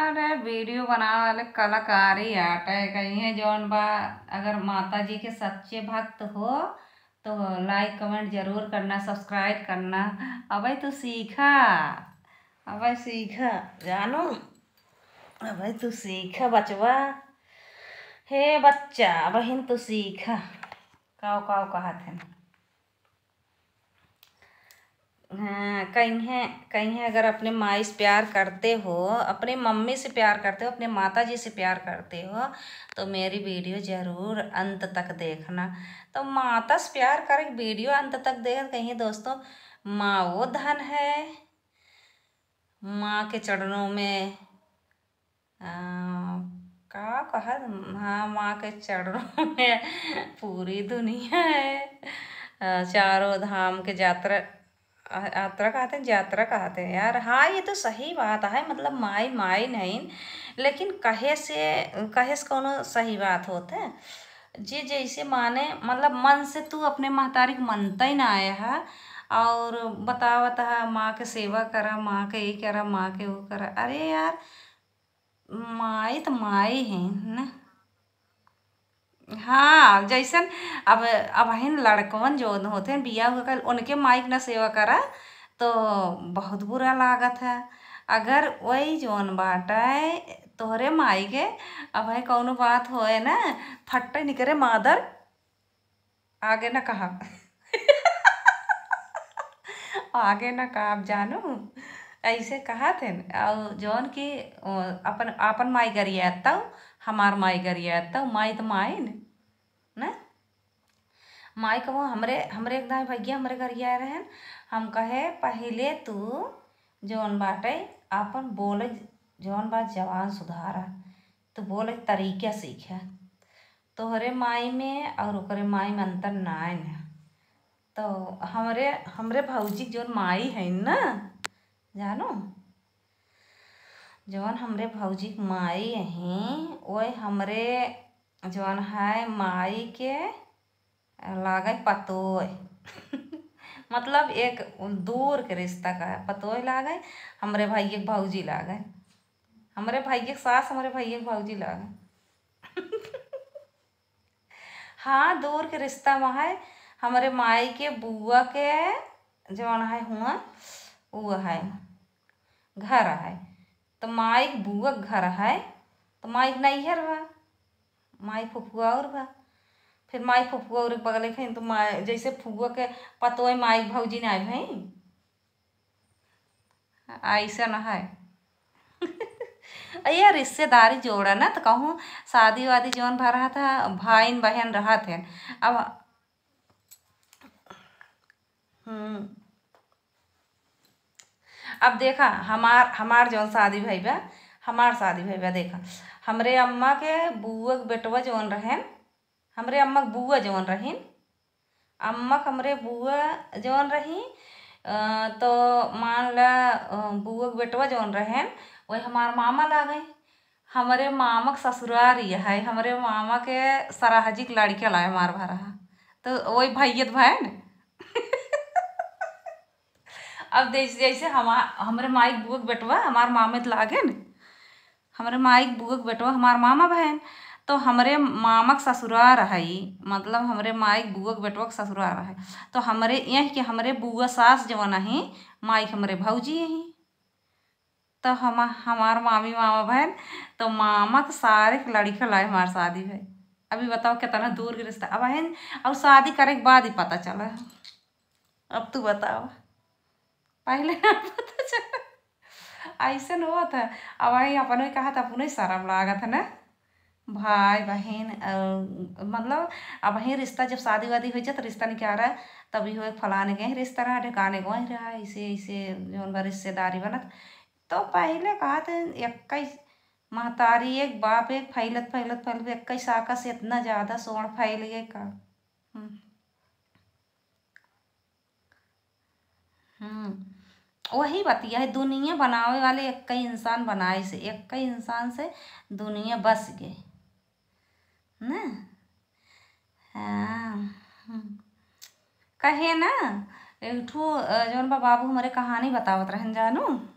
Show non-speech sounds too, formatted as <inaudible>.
अरे वीडियो वाले कलाकारी आट है कहीं जौन बा अगर माता जी के सच्चे भक्त हो तो लाइक कमेंट जरूर करना सब्सक्राइब करना अब तो सीखा अब सीखा जानो अब तो सीखा बचवा हे बच्चा बहन तो सीखा काव काव कहते हैं हाँ कहीं हैं कहीं हैं अगर अपने माँ से प्यार करते हो अपने मम्मी से प्यार करते हो अपने माता जी से प्यार करते हो तो मेरी वीडियो ज़रूर अंत तक देखना तो माता से प्यार कर वीडियो अंत तक देख कहीं दोस्तों माँ वो धन है माँ के चरणों में का कहा हाँ माँ के चरणों में पूरी दुनिया है चारों धाम के यात्रा यात्रा कहते हैं यात्रा कहते हैं यार हाँ ये तो सही बात है मतलब माय माय नहीं लेकिन कहे से कहे से कौन सही बात होते हैं जे जैसे माने मतलब मन से तू अपने महतारी को मनता ही ना आया है और बतावत है माँ के सेवा करा माँ के ये करा माँ के वो करा अरे यार माए तो माए है ना हाँ जैसन अब अब हन लड़कवन जो होते हैं बिया हुआ कर उनके माइक ना सेवा करा तो बहुत बुरा लागत है अगर वही जोन बाटा तोहरे माई के अब है कौन बात हो ना फट्टे निकरे मादर आगे ना कहा <laughs> आगे ना कहा आप जानू ऐसे कहा थे और जौन की अपन अपन माई गरिया हूँ तो, हमार माई गरिया हूँ तो, माई तो माई न माई कहो हमरे हमरे एकदम भैया हमरे रहे हैं हम कहे पहले तू जौन बाटे अपन बोले जौन बात जवान सुधारा तो बोले तरीका सीख तोहरे माई में और उकरे माई में अंतर नाइन है तो हमरे हमरे भाजी जौन माई है ना जानो जौन हमरे भौजी के माई यहीं वह हमरे जौन है माई के लागे पतोय <laughs> मतलब एक दूर के रिश्ता का है पतोय लागे हमरे भाई एक भौजी लागे हमारे भाई एक सास हमारे भाई एक भौजी लागे <laughs> हाँ दूर के रिश्ता में है हमारे माई के बुआ के जौन है हुआ वो है घर है तो माइक बुआ घर है तो माइक नैहर बा माई फुफुआ और बा फिर माई फुफुआ और बगल खन तो माई जैसे फुआ के पतो माई ने आए भाई ऐसा न है अरे रिश्तेदारी जोड़ा ना तो कहूँ शादी वादी जौन भर रहा था भाई बहन रहा थे अब हम्म अब देखा हमार हमार जौन शादी भाई बा हमार शादी भाई बा देखा हमरे अम्मा के बुआ के बेटवा जौन रहन हमरे अम्मा के बुआ जौन रहन अम्मा के हमरे बुआ जौन रही तो मान ला बुआ के बेटवा जौन रहन वही हमार मामा ला गई हमारे मामा के ससुराल है हमारे मामा के सराहजी के लड़के लाए हमार भरा तो वही भाइयत भाई न <laughs> अब जैसे जैसे हम हमारे माइक बुअक बटवा हमार मामे तो लागन हमारे माइक बुअक बटवा हमार मामा बहन तो हमारे मामक ससुरार है मतलब हमारे माइक बुआ के बेटवा के ससुरार है तो हमारे यह कि हमारे बुआ सास जवन है माइक हमारे भाजी यही तो हम हमार मामी मामा बहन तो मामा तो सारे लड़का लड़की लाए हमार शादी है अभी बताओ कितना दूर के रिश्ता अब बहन और शादी करे के बाद ही पता चला अब तू बताओ पहले ऐसे ऐसा हुआ था अब आई अपन कहा था अपने शर्म लगा था ना भाई बहन मतलब अब ही रिश्ता जब शादी वादी हो जाए तो रिश्ता क्या रहा है तभी हो फलाने के रिश्ता रहा ढिकाने ढकाने ही रहा इसे इसे जो रिश्तेदारी बना तो पहले कहा था इक्कीस महतारी एक बाप एक फैलत फैलत फैलत इक्कीस आका से इतना ज़्यादा सोण फैल गए का हम्म, हम्म। वही बतिया है दुनिया बनावे वाले एक कई इंसान बनाए से एक कई इंसान से दुनिया बस गए न हाँ। कहे ना एक ठू जौन बाबू हमारे कहानी बतावत रहन जानू